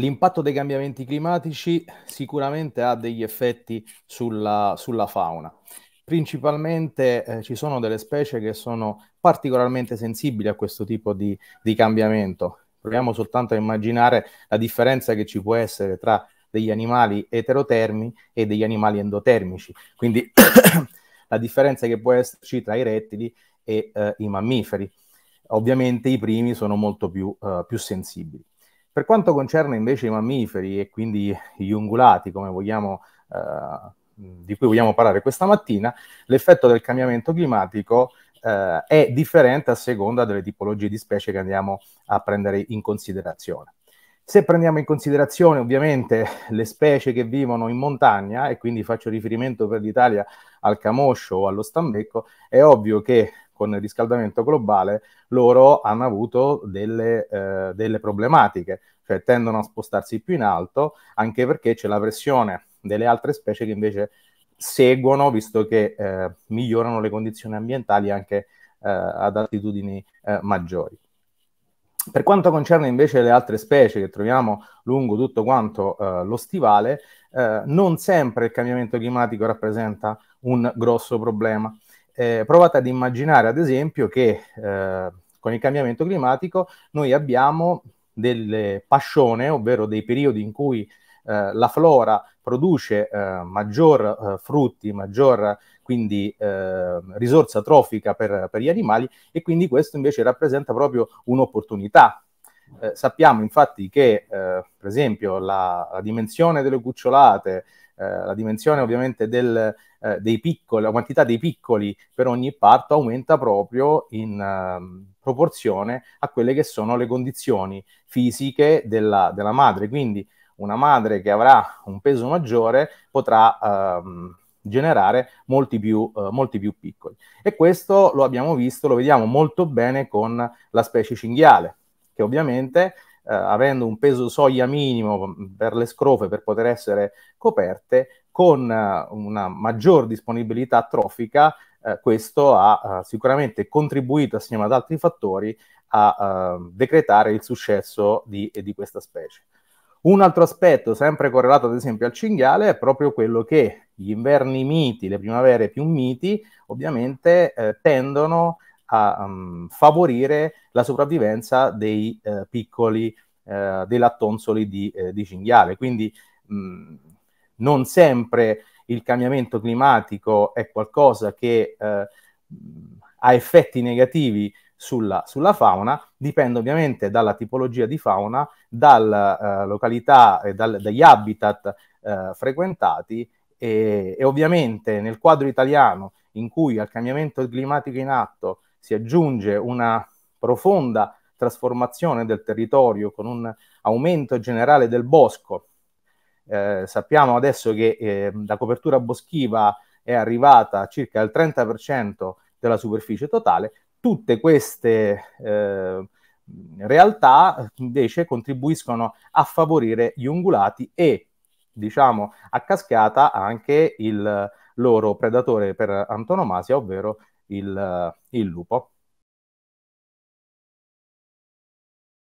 l'impatto dei cambiamenti climatici sicuramente ha degli effetti sulla, sulla fauna. Principalmente eh, ci sono delle specie che sono particolarmente sensibili a questo tipo di, di cambiamento. Proviamo soltanto a immaginare la differenza che ci può essere tra degli animali eterotermi e degli animali endotermici. Quindi la differenza che può esserci tra i rettili e eh, i mammiferi. Ovviamente i primi sono molto più, eh, più sensibili. Per quanto concerne invece i mammiferi e quindi gli ungulati, vogliamo, eh, di cui vogliamo parlare questa mattina, l'effetto del cambiamento climatico eh, è differente a seconda delle tipologie di specie che andiamo a prendere in considerazione. Se prendiamo in considerazione ovviamente le specie che vivono in montagna, e quindi faccio riferimento per l'Italia al camoscio o allo stambecco, è ovvio che con il riscaldamento globale loro hanno avuto delle, eh, delle problematiche, cioè tendono a spostarsi più in alto anche perché c'è la pressione delle altre specie che invece seguono, visto che eh, migliorano le condizioni ambientali anche eh, ad altitudini eh, maggiori. Per quanto concerne invece le altre specie che troviamo lungo tutto quanto eh, lo stivale, eh, non sempre il cambiamento climatico rappresenta un grosso problema eh, provate ad immaginare ad esempio che eh, con il cambiamento climatico noi abbiamo delle pascione, ovvero dei periodi in cui eh, la flora produce eh, maggior eh, frutti, maggior quindi eh, risorsa trofica per, per gli animali e quindi questo invece rappresenta proprio un'opportunità eh, sappiamo infatti che, eh, per esempio, la, la, dimensione delle cucciolate, eh, la dimensione ovviamente del, eh, piccoli, la quantità dei piccoli per ogni parto aumenta proprio in ehm, proporzione a quelle che sono le condizioni fisiche della, della, madre. Quindi una madre che avrà un peso maggiore potrà ehm, generare molti più, eh, molti più, piccoli. E questo lo abbiamo visto, lo vediamo molto bene con la specie cinghiale che ovviamente eh, avendo un peso soglia minimo mm, per le scrofe per poter essere coperte, con eh, una maggior disponibilità trofica, eh, questo ha eh, sicuramente contribuito assieme ad altri fattori a ehm, decretare il successo di, eh, di questa specie. Un altro aspetto, sempre correlato ad esempio al cinghiale, è proprio quello che gli inverni miti, le primavere più miti, ovviamente eh, tendono a um, favorire la sopravvivenza dei eh, piccoli, eh, dei lattonsoli di, eh, di cinghiale. Quindi mh, mm, non sempre il cambiamento climatico è qualcosa che eh, mm, ha effetti negativi sulla, sulla, fauna, dipende ovviamente dalla tipologia di fauna, dalla eh, località e dal, dagli habitat eh, frequentati e, e ovviamente nel quadro italiano in cui al cambiamento climatico in atto si aggiunge una profonda trasformazione del territorio con un aumento generale del bosco. Eh, sappiamo adesso che eh, la copertura boschiva è arrivata a circa il 30% della superficie totale, tutte queste eh, realtà invece contribuiscono a favorire gli ungulati e diciamo a cascata anche il, loro predatore per antonomasia, ovvero il, eh, il lupo.